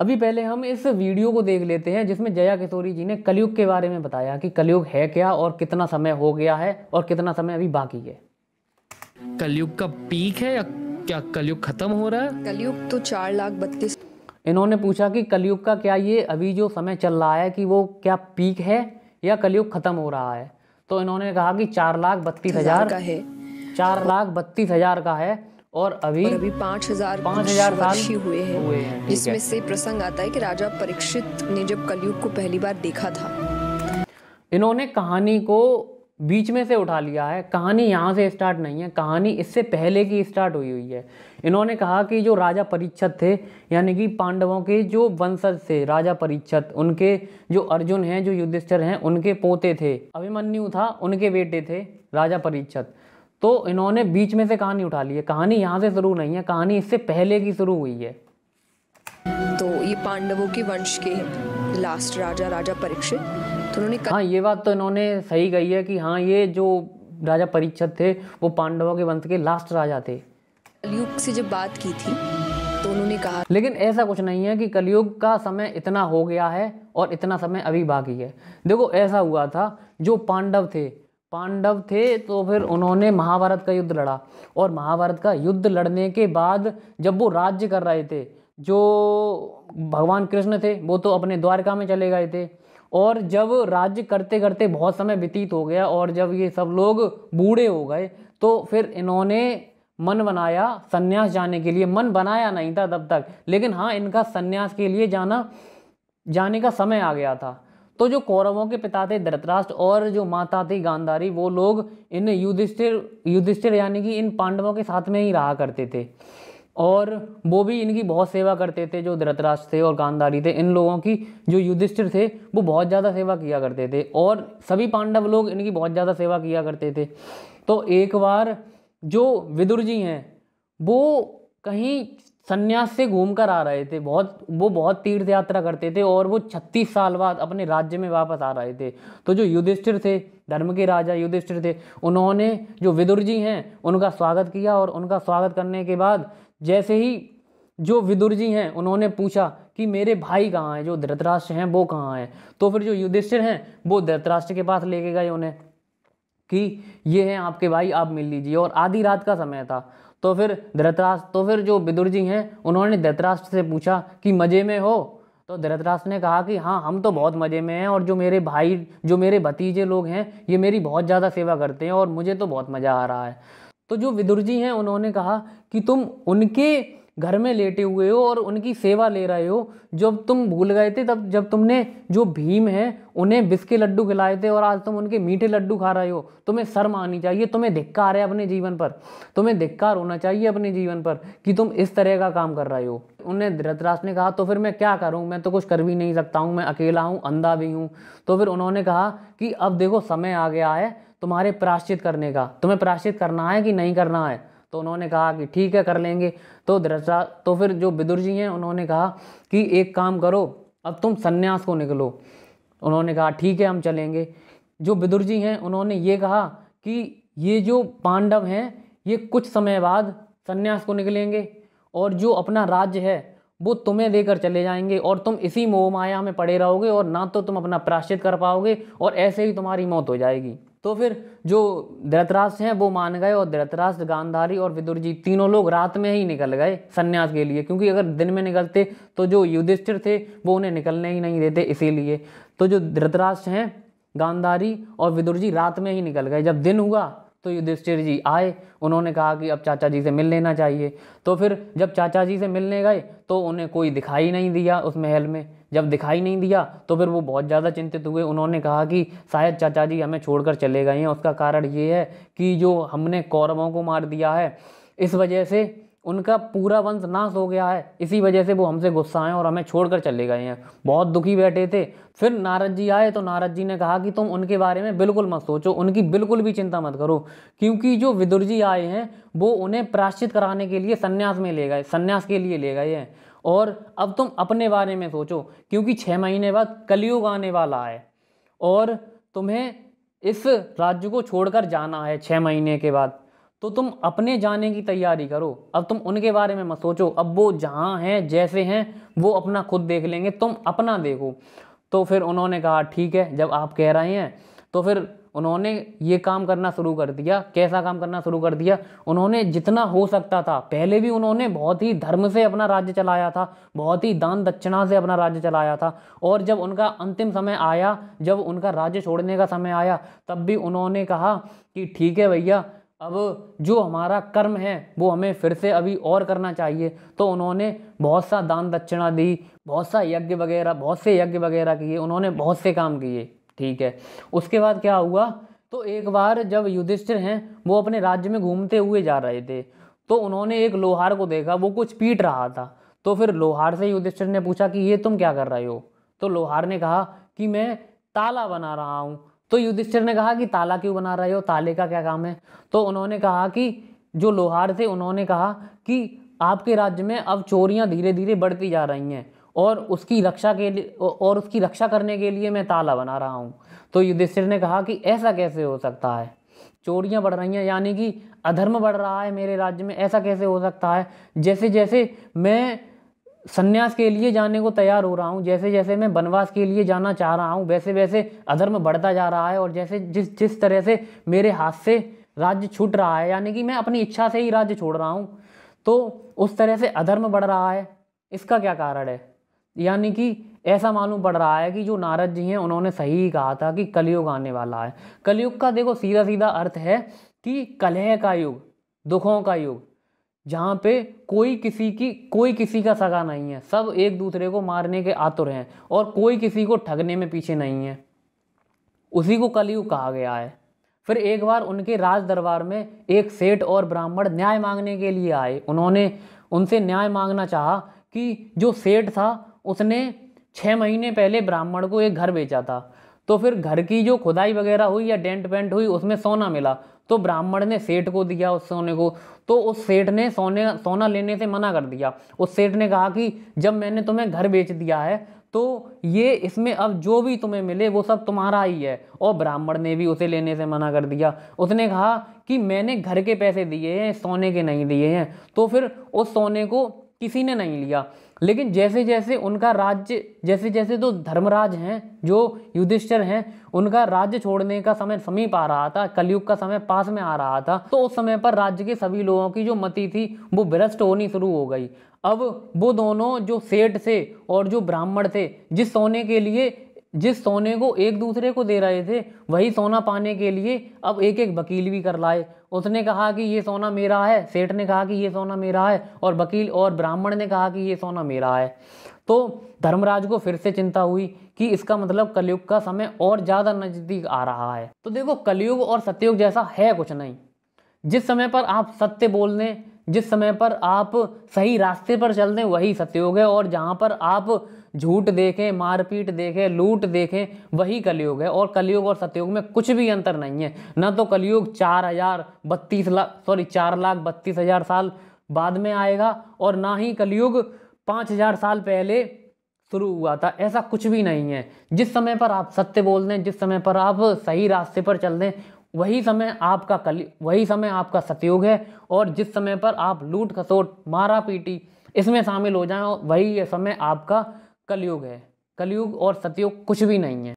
अभी पहले हम इस वीडियो को देख लेते हैं जिसमें जया किशोरी जी ने कलयुग के बारे में बताया कि कलयुग है क्या और कितना समय हो गया है और कितना समय अभी बाकी है कलयुग का पीक है या क्या कलयुग खत्म हो रहा है कलयुग तो चार लाख बत्तीस इन्होंने पूछा कि कलयुग का क्या ये अभी जो समय चल रहा है कि वो क्या पीक है या कलयुग खत्म हो रहा है तो इन्होंने कहा कि चार लाख बत्तीस हजार का है चार लाख बत्तीस हजार का है और अभी अभी पाँच हजार पाँच हजार साल हुए हैं है, जिसमें से प्रसंग आता है कि राजा परीक्षित ने जब कलयुग को पहली बार देखा था इन्होंने कहानी को बीच में से उठा लिया है कहानी यहाँ से स्टार्ट नहीं है कहानी इससे पहले की स्टार्ट हुई हुई है इन्होंने कहा कि जो राजा परीक्षत थे यानी कि पांडवों के जो वंशज थे राजा परीक्षत उनके जो अर्जुन हैं जो युद्धिष्ठर हैं उनके पोते थे अभिमन्यु था उनके बेटे थे राजा परीक्षत तो इन्होंने बीच में से कहानी उठा ली है कहानी यहाँ से शुरू नहीं है कहानी इससे पहले की शुरू हुई है तो ये पांडवों के वंश के लास्ट राजा राजा परीक्षित तो उन्होंने हाँ ये बात तो इन्होंने सही कही है कि हाँ ये जो राजा परीक्षित थे वो पांडवों के वंश के लास्ट राजा थे कलयुग से जब बात की थी तो उन्होंने कहा लेकिन ऐसा कुछ नहीं है कि कलयुग का समय इतना हो गया है और इतना समय अभी बाकी है देखो ऐसा हुआ था जो पांडव थे पांडव थे तो फिर उन्होंने महाभारत का युद्ध लड़ा और महाभारत का युद्ध लड़ने के बाद जब वो राज्य कर रहे थे जो भगवान कृष्ण थे वो तो अपने द्वारका में चले गए थे और जब राज्य करते करते बहुत समय व्यतीत हो गया और जब ये सब लोग बूढ़े हो गए तो फिर इन्होंने मन बनाया सन्यास जाने के लिए मन बनाया नहीं था तब तक लेकिन हाँ इनका सन्यास के लिए जाना जाने का समय आ गया था तो जो कौरवों के पिता थे धृतराष्ट्र और जो माता थी गांधारी वो लोग इन युधिष्ठिर युधिष्ठिर यानी कि इन पांडवों के साथ में ही रहा करते थे और वो भी इनकी बहुत सेवा करते थे जो धृतराष्ट्र थे और गांधारी थे इन लोगों की जो युधिष्ठिर थे वो बहुत ज़्यादा सेवा किया करते थे और सभी पांडव लोग इनकी बहुत ज़्यादा सेवा किया करते थे तो एक बार जो विदुर जी हैं वो कहीं संन्यास से घूम कर आ रहे थे बहुत वो बहुत तीर्थ यात्रा करते थे और वो छत्तीस साल बाद अपने राज्य में वापस आ रहे थे तो जो युधिष्ठिर थे धर्म के राजा युधिष्ठिर थे उन्होंने जो विदुर जी हैं उनका स्वागत किया और उनका स्वागत करने के बाद जैसे ही जो विदुर जी हैं उन्होंने पूछा कि मेरे भाई कहाँ हैं जो धृतराष्ट्र हैं वो कहाँ हैं तो फिर जो युधिष्ठिर हैं वो धृतराष्ट्र के पास लेके गए उन्हें कि ये हैं आपके भाई आप मिल लीजिए और आधी रात का समय था तो फिर धृतराष्ट्र तो फिर जो विदुर जी हैं उन्होंने धृतराष्ट्र से पूछा कि मज़े में हो तो धृतराष्ट्र ने कहा कि हाँ हम तो बहुत मज़े में हैं और जो मेरे भाई जो मेरे भतीजे लोग हैं ये मेरी बहुत ज़्यादा सेवा करते हैं और मुझे तो बहुत मज़ा आ रहा है तो जो विदुर जी हैं उन्होंने कहा कि तुम उनके घर में लेटे हुए हो और उनकी सेवा ले रहे हो जब तुम भूल गए थे तब जब तुमने जो भीम है उन्हें बिस्के लड्डू खिलाए थे और आज तुम उनके मीठे लड्डू खा रहे हो तुम्हें शर्म आनी चाहिए तुम्हें धिक्कार है अपने जीवन पर तुम्हें धिक्कार होना चाहिए अपने जीवन पर कि तुम इस तरह का काम कर रहे हो उन्हें धृतराज ने कहा तो फिर मैं क्या करूँ मैं तो कुछ कर भी नहीं सकता हूँ मैं अकेला हूँ अंधा भी हूँ तो फिर उन्होंने कहा कि अब देखो समय आ गया है तुम्हारे प्राश्चित करने का तुम्हें प्राश्चित करना है कि नहीं करना है तो उन्होंने कहा कि ठीक है कर लेंगे तो धृतरा तो फिर जो विदुर जी हैं उन्होंने कहा कि एक काम करो अब तुम संन्यास को निकलो उन्होंने कहा ठीक है हम चलेंगे जो विदुर जी हैं उन्होंने ये कहा कि ये जो पांडव हैं ये कुछ समय बाद संन्यास को निकलेंगे और जो अपना राज्य है वो तुम्हें देकर चले जाएंगे और तुम इसी मोह माया में पड़े रहोगे और ना तो तुम अपना प्राश्चित कर पाओगे और ऐसे ही तुम्हारी मौत हो जाएगी तो फिर जो धृतराष्ट्र हैं वो मान गए और धृतराष्ट्र गांधारी और विदुर जी तीनों लोग रात में ही निकल गए सन्यास के लिए क्योंकि अगर दिन में निकलते तो जो युधिष्ठिर थे वो उन्हें निकलने ही नहीं देते इसीलिए तो जो धृतराष्ट्र हैं गांधारी और विदुर जी रात में ही निकल गए जब दिन हुआ तो युधिष्ठिर जी आए उन्होंने कहा कि अब चाचा जी से मिल लेना चाहिए तो फिर जब चाचा जी से मिलने गए तो उन्हें कोई दिखाई नहीं दिया उस महल में जब दिखाई नहीं दिया तो फिर वो बहुत ज़्यादा चिंतित हुए उन्होंने कहा कि शायद चाचा जी हमें छोड़कर चले गए हैं उसका कारण ये है कि जो हमने कौरवों को मार दिया है इस वजह से उनका पूरा वंश नाश हो गया है इसी वजह से वो हमसे गुस्सा आए और हमें छोड़कर चले गए हैं बहुत दुखी बैठे थे फिर नारद जी आए तो नारद जी ने कहा कि तुम उनके बारे में बिल्कुल मत सोचो उनकी बिल्कुल भी चिंता मत करो क्योंकि जो विदुर जी आए हैं वो उन्हें प्राश्चित कराने के लिए संन्यास में ले गए संन्यास के लिए ले गए हैं और अब तुम अपने बारे में सोचो क्योंकि छः महीने बाद कलयुग आने वाला है और तुम्हें इस राज्य को छोड़कर जाना है छः महीने के बाद तो तुम अपने जाने की तैयारी करो अब तुम उनके बारे में मत सोचो अब वो जहाँ हैं जैसे हैं वो अपना खुद देख लेंगे तुम अपना देखो तो फिर उन्होंने कहा ठीक है जब आप कह रहे हैं तो फिर उन्होंने ये काम करना शुरू कर दिया कैसा काम करना शुरू कर दिया उन्होंने जितना हो सकता था पहले भी उन्होंने बहुत ही धर्म से अपना राज्य चलाया था बहुत ही दान दक्षिणा से अपना राज्य चलाया था और जब उनका अंतिम समय आया जब उनका राज्य छोड़ने का समय आया तब भी उन्होंने कहा कि ठीक है भैया अब जो हमारा कर्म है वो हमें फिर से अभी और करना चाहिए तो उन्होंने बहुत सा दान दक्षिणा दी बहुत सा यज्ञ वगैरह बहुत से यज्ञ वगैरह किए उन्होंने बहुत से काम किए ठीक है उसके बाद क्या हुआ तो एक बार जब युधिष्ठिर हैं वो अपने राज्य में घूमते हुए जा रहे थे तो उन्होंने एक लोहार को देखा वो कुछ पीट रहा था तो फिर लोहार से युधिष्ठिर ने पूछा कि ये तुम क्या कर रहे हो तो लोहार ने कहा कि मैं ताला बना रहा हूँ तो युधिष्ठिर ने कहा कि ताला क्यों बना रहे हो ताले का क्या काम है तो उन्होंने कहा कि जो लोहार थे उन्होंने कहा कि आपके राज्य में अब चोरियां धीरे धीरे बढ़ती जा रही हैं और उसकी रक्षा के लिए और उसकी रक्षा करने के लिए मैं ताला बना रहा हूँ तो युधिष्ठिर ने कहा कि ऐसा कैसे हो सकता है चोरियाँ बढ़ रही हैं यानी कि अधर्म बढ़ रहा है मेरे राज्य में ऐसा कैसे हो सकता है जैसे जैसे मैं सन्यास के लिए जाने को तैयार हो रहा हूँ जैसे जैसे मैं वनवास के लिए जाना चाह रहा हूँ वैसे वैसे अधर्म बढ़ता जा रहा है और जैसे जिस जिस तरह से मेरे हाथ से राज्य छूट रहा है यानी कि मैं अपनी इच्छा से ही राज्य छोड़ रहा हूँ तो उस तरह से अधर्म बढ़ रहा है इसका क्या कारण है यानी कि ऐसा मालूम पड़ रहा है कि जो नारद जी हैं उन्होंने सही कहा था कि कलयुग आने वाला है कलयुग का देखो सीधा सीधा अर्थ है कि कलह का युग दुखों का युग जहाँ पे कोई किसी की कोई किसी का सगा नहीं है सब एक दूसरे को मारने के आतुर हैं और कोई किसी को ठगने में पीछे नहीं है उसी को कलयुग कहा गया है फिर एक बार उनके राज दरबार में एक सेठ और ब्राह्मण न्याय मांगने के लिए आए उन्होंने उनसे न्याय मांगना चाहा कि जो सेठ था उसने छः महीने पहले ब्राह्मण को एक घर बेचा था तो फिर घर की जो खुदाई वगैरह हुई या डेंट पेंट हुई उसमें सोना मिला तो ब्राह्मण ने सेठ को दिया उस सोने को तो उस सेठ ने सोने सोना लेने से मना कर दिया उस सेठ ने कहा कि जब मैंने तुम्हें घर बेच दिया है तो ये इसमें अब जो भी तुम्हें मिले वो सब तुम्हारा ही है और ब्राह्मण ने भी उसे लेने से मना कर दिया उसने कहा कि मैंने घर के पैसे दिए हैं सोने के नहीं दिए हैं तो फिर उस सोने को किसी ने नहीं लिया लेकिन जैसे जैसे उनका राज्य जैसे जैसे जो तो धर्मराज हैं जो युधिष्ठर हैं उनका राज्य छोड़ने का समय समीप आ रहा था कलयुग का समय पास में आ रहा था तो उस समय पर राज्य के सभी लोगों की जो मति थी वो भ्रष्ट होनी शुरू हो गई अब वो दोनों जो सेठ थे और जो ब्राह्मण थे जिस सोने के लिए जिस सोने को एक दूसरे को दे रहे थे वही सोना पाने के लिए अब एक एक वकील भी कर लाए उसने कहा कि ये सोना मेरा है सेठ ने कहा कि ये सोना मेरा है और वकील और ब्राह्मण ने कहा कि ये सोना मेरा है तो धर्मराज को फिर से चिंता हुई कि इसका मतलब कलयुग का समय और ज़्यादा नज़दीक आ रहा है तो देखो कलयुग और सत्ययुग जैसा है कुछ नहीं जिस समय पर आप सत्य बोल दें जिस समय पर आप सही रास्ते पर चल दें वही सत्योग है और जहाँ पर आप झूठ देखें मारपीट देखें लूट देखें वही कलयुग है और कलयुग और सतयुग में कुछ भी अंतर नहीं है ना तो कलयुग चार हजार बत्तीस लाख सॉरी चार लाख बत्तीस हजार साल बाद में आएगा और ना ही कलयुग पाँच हजार साल पहले शुरू हुआ था ऐसा कुछ भी नहीं है जिस समय पर आप सत्य बोल दें जिस समय पर आप सही रास्ते पर चल दें वही समय आपका कल वही समय आपका सतयुग है और जिस समय पर आप लूट खसोट मारा पीटी इसमें शामिल हो जाएं वही समय आपका कलयुग है कलयुग और सतयुग कुछ भी नहीं है